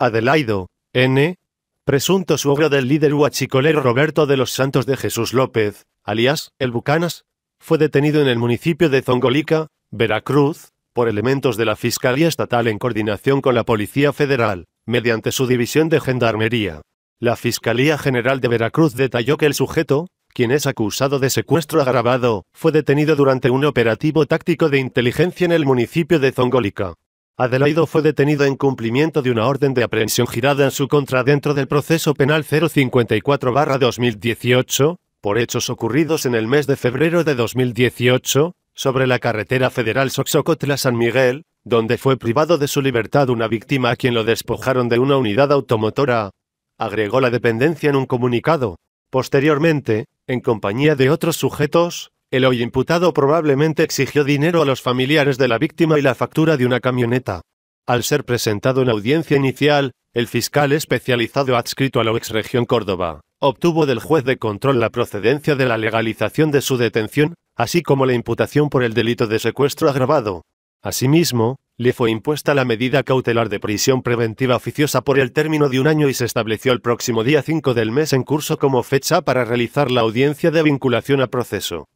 Adelaido, N., presunto obra del líder huachicolero Roberto de los Santos de Jesús López, alias El Bucanas, fue detenido en el municipio de Zongolica, Veracruz, por elementos de la Fiscalía Estatal en coordinación con la Policía Federal, mediante su división de Gendarmería. La Fiscalía General de Veracruz detalló que el sujeto, quien es acusado de secuestro agravado, fue detenido durante un operativo táctico de inteligencia en el municipio de Zongolica. Adelaido fue detenido en cumplimiento de una orden de aprehensión girada en su contra dentro del proceso penal 054-2018, por hechos ocurridos en el mes de febrero de 2018, sobre la carretera federal Soxocotla-San Miguel, donde fue privado de su libertad una víctima a quien lo despojaron de una unidad automotora, agregó la dependencia en un comunicado. Posteriormente, en compañía de otros sujetos, el hoy imputado probablemente exigió dinero a los familiares de la víctima y la factura de una camioneta. Al ser presentado en audiencia inicial, el fiscal especializado adscrito a la exregión región Córdoba obtuvo del juez de control la procedencia de la legalización de su detención, así como la imputación por el delito de secuestro agravado. Asimismo, le fue impuesta la medida cautelar de prisión preventiva oficiosa por el término de un año y se estableció el próximo día 5 del mes en curso como fecha para realizar la audiencia de vinculación a proceso.